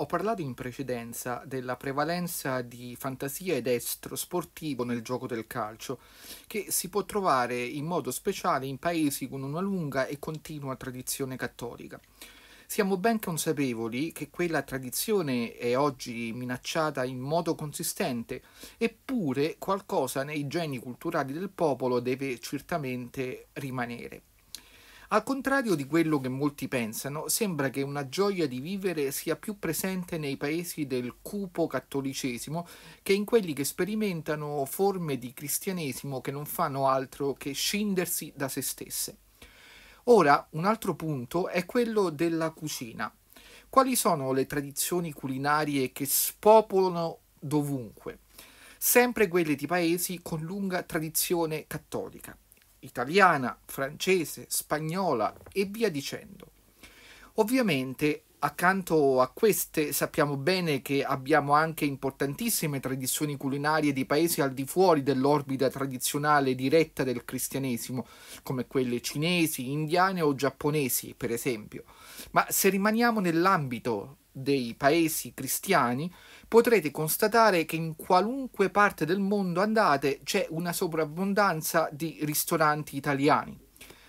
Ho parlato in precedenza della prevalenza di fantasia ed estro sportivo nel gioco del calcio, che si può trovare in modo speciale in paesi con una lunga e continua tradizione cattolica. Siamo ben consapevoli che quella tradizione è oggi minacciata in modo consistente, eppure qualcosa nei geni culturali del popolo deve certamente rimanere. Al contrario di quello che molti pensano, sembra che una gioia di vivere sia più presente nei paesi del cupo cattolicesimo che in quelli che sperimentano forme di cristianesimo che non fanno altro che scindersi da se stesse. Ora, un altro punto è quello della cucina. Quali sono le tradizioni culinarie che spopolano dovunque? Sempre quelle di paesi con lunga tradizione cattolica italiana, francese, spagnola e via dicendo. Ovviamente Accanto a queste sappiamo bene che abbiamo anche importantissime tradizioni culinarie di paesi al di fuori dell'orbita tradizionale diretta del cristianesimo, come quelle cinesi, indiane o giapponesi, per esempio. Ma se rimaniamo nell'ambito dei paesi cristiani, potrete constatare che in qualunque parte del mondo andate c'è una sovrabbondanza di ristoranti italiani.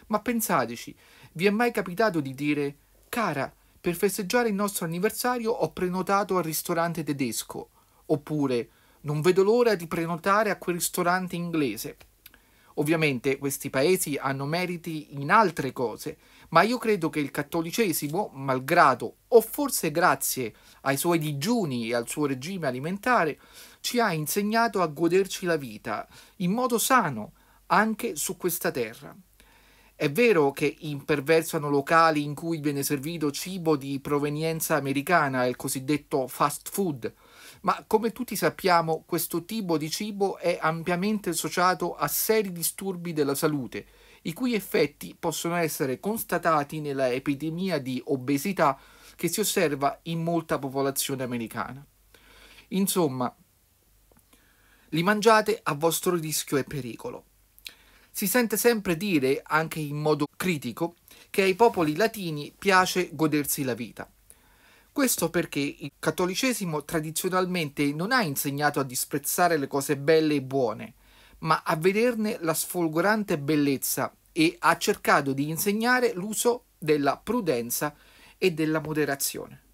Ma pensateci, vi è mai capitato di dire, cara, per festeggiare il nostro anniversario ho prenotato al ristorante tedesco, oppure non vedo l'ora di prenotare a quel ristorante inglese. Ovviamente questi paesi hanno meriti in altre cose, ma io credo che il cattolicesimo, malgrado o forse grazie ai suoi digiuni e al suo regime alimentare, ci ha insegnato a goderci la vita in modo sano anche su questa terra. È vero che imperversano locali in cui viene servito cibo di provenienza americana, il cosiddetto fast food, ma come tutti sappiamo questo tipo di cibo è ampiamente associato a seri disturbi della salute, i cui effetti possono essere constatati nella epidemia di obesità che si osserva in molta popolazione americana. Insomma, li mangiate a vostro rischio e pericolo si sente sempre dire, anche in modo critico, che ai popoli latini piace godersi la vita. Questo perché il cattolicesimo tradizionalmente non ha insegnato a disprezzare le cose belle e buone, ma a vederne la sfolgorante bellezza e ha cercato di insegnare l'uso della prudenza e della moderazione.